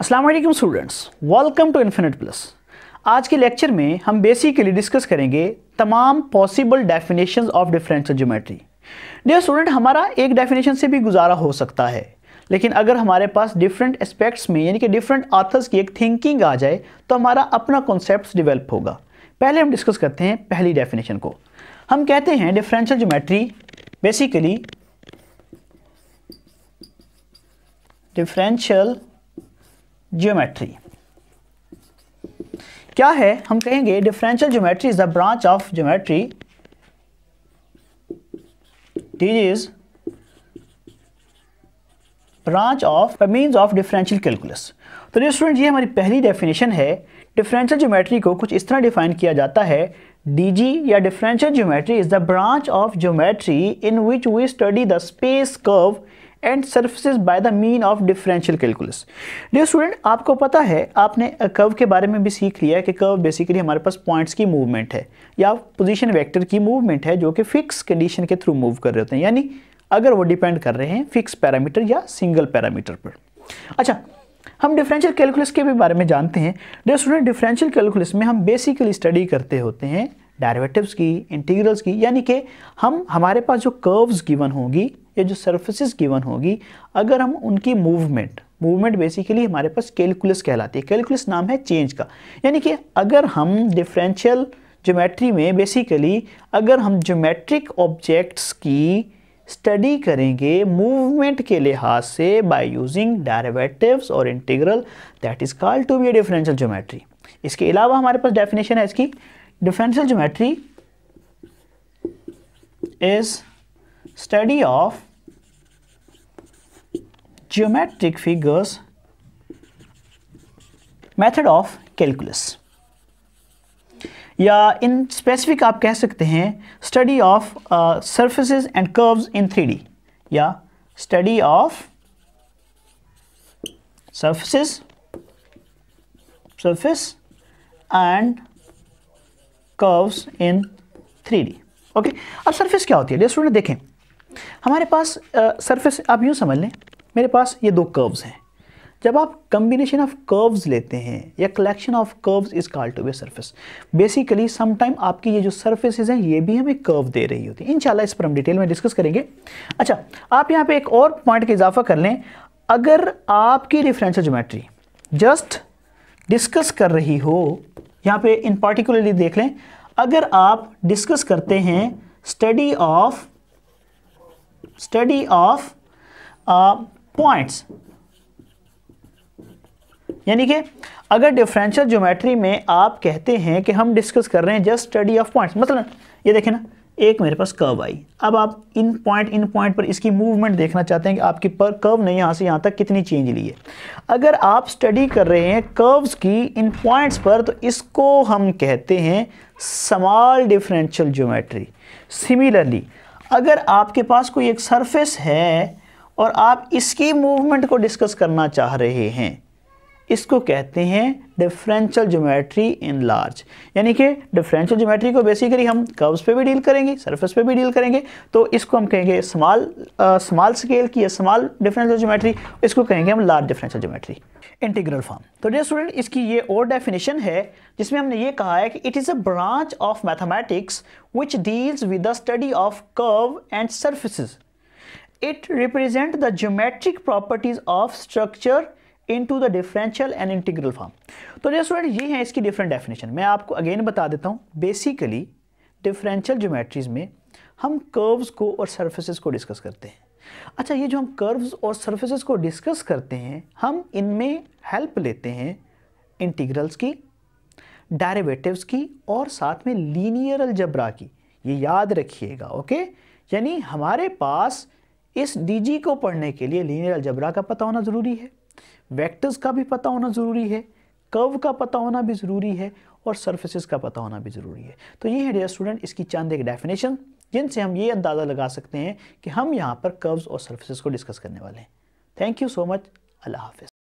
Aslam students welcome to infinite plus आज के lecture में हम बेसिकली डिस्कस करेंगे तमाम possible definition of differential geometry dear student हमारा एक डेफिनेशन से भी गुजारा हो सकता है लेकिन अगर हमारे पास डिफरेंट एस्पेक्ट्स में यानी कि डिफरेंट आथर्स की एक थिंकिंग आ जाए तो हमारा अपना कॉन्सेप्ट डिवेल्प होगा पहले हम डिस्कस करते हैं पहली डेफिनेशन को हम कहते हैं differential geometry basically differential geometry क्या है हम कहेंगे differential geometry is the branch of geometry this is branch of means of differential calculus तो ये स्टूडेंट ये हमारी पहली डेफिनेशन है डिफरेंशियल ज्योमेट्री को कुछ इस तरह डिफाइन किया जाता है डीजी या differential geometry is the branch of geometry in which we study the space curve and surfaces by the mean of differential calculus dear student आपको पता है आपने कर्व के बारे में भी सीख लिया कि कर्व बेसिकली हमारे पास पॉइंट्स की मूवमेंट है या पोजिशन वैक्टर की मूवमेंट है जो कि फिक्स कंडीशन के थ्रू मूव कर रहे होते हैं यानी अगर वो डिपेंड कर रहे हैं फिक्स पैरामीटर या सिंगल पैरामीटर पर अच्छा हम डिफरेंशियल कैलकुलस के भी बारे में जानते हैं डियर स्टूडेंट डिफरेंशियल कैलकुलस में हम बेसिकली स्टडी करते होते हैं डायरेवेटिव की इंटीग्रल्स की यानी कि हम हमारे पास जो कर्व्स गिवन होंगी या जो सर्फेसिस गिवन होगी अगर हम उनकी मूवमेंट मूवमेंट बेसिकली हमारे पास कैलकुलस कहलाती है कैलकुलस नाम है चेंज का यानी कि अगर हम डिफरेंशियल ज्योमेट्री में बेसिकली अगर हम ज्योमेट्रिक ऑब्जेक्ट्स की स्टडी करेंगे मूवमेंट के लिहाज से बाय यूजिंग डेरिवेटिव्स और integral that is called to be differential geometry इसके अलावा हमारे पास डेफिनेशन है इसकी differential geometry is study of geometric figures method of calculus या इन स्पेसिफिक आप कह सकते हैं study of surfaces and curve in three या study of surfaces surface and curves in 3D okay okay? अब सरफेस क्या होती है स्टूडेंट देखें हमारे पास सरफेस uh, आप यूँ समझ लें मेरे पास ये दो कर्व्स हैं जब आप कम्बिनेशन ऑफ कर्व्स लेते हैं या collection of curves is called to be surface basically sometime आपकी ये जो सर्फेसिज हैं ये भी हमें कर्व दे रही होती है इनशाला इस पर हम डिटेल में डिस्कस करेंगे अच्छा आप यहाँ पे एक और पॉइंट का इजाफा कर लें अगर आपकी डिफरेंशियल जोमेट्री जस्ट डिस्कस कर रही हो यहाँ पे इन पार्टिकुलरली देख लें अगर आप डिस्कस करते हैं study of study of points यानी कि अगर डिफरेंशियल ज्योमेट्री में आप कहते हैं कि हम डिस्कस कर रहे हैं जस्ट स्टडी ऑफ पॉइंट्स मतलब ये देखें ना एक मेरे पास कर्व आई अब आप इन पॉइंट इन पॉइंट पर इसकी मूवमेंट देखना चाहते हैं कि आपकी पर कर्व ने यहाँ से यहाँ तक कितनी चेंज ली है अगर आप स्टडी कर रहे हैं कर्व्स की इन पॉइंट्स पर तो इसको हम कहते हैं समाल डिफरेंशियल ज्योमेट्री सिमिलरली अगर आपके पास कोई एक सरफेस है और आप इसकी मूवमेंट को डिस्कस करना चाह रहे हैं इसको कहते हैं डिफरेंशियल ज्योमेट्री इन लार्ज यानी कि डिफरेंशियल ज्योमेट्री को बेसिकली हम कर्व्स पे भी डील करेंगे सरफेस पे भी डील करेंगे तो इसको हम कहेंगे स्मॉल स्मॉल स्केल की या स्मॉल डिफरेंशियल ज्योमेट्री इसको कहेंगे हम large differential geometry integral form तो डे स्टूडेंट इसकी ये और डेफिनेशन है जिसमें हमने ये कहा है कि it is a branch of mathematics which deals with the study of curve and surface it represent the the properties of structure into the differential and integral form तो डियर स्टूडेंट ये है इसकी different definition मैं आपको again बता देता हूँ basically differential geometries में हम कर्व्स को और सर्फेसिस को डिस्कस करते हैं अच्छा ये जो हम कर्व्स और सर्फेसिस को डिस्कस करते हैं हम इनमें हेल्प लेते हैं इंटीग्रल्स की डेरिवेटिव्स की और साथ में लीनियर अलजबरा की ये याद रखिएगा ओके यानी हमारे पास इस डी को पढ़ने के लिए लीनियर अलजबरा का पता होना ज़रूरी है वेक्टर्स का भी पता होना ज़रूरी है कर्व का पता होना भी ज़रूरी है और सर्फेसिस का पता होना भी ज़रूरी है तो ये है डेयर स्टूडेंट इसकी चंद एक डेफिनेशन जिनसे हम ये अंदाज़ा लगा सकते हैं कि हम यहाँ पर कर्व्स और सर्फेसिस को डिस्कस करने वाले हैं थैंक यू सो मच अल्लाह हाफिज़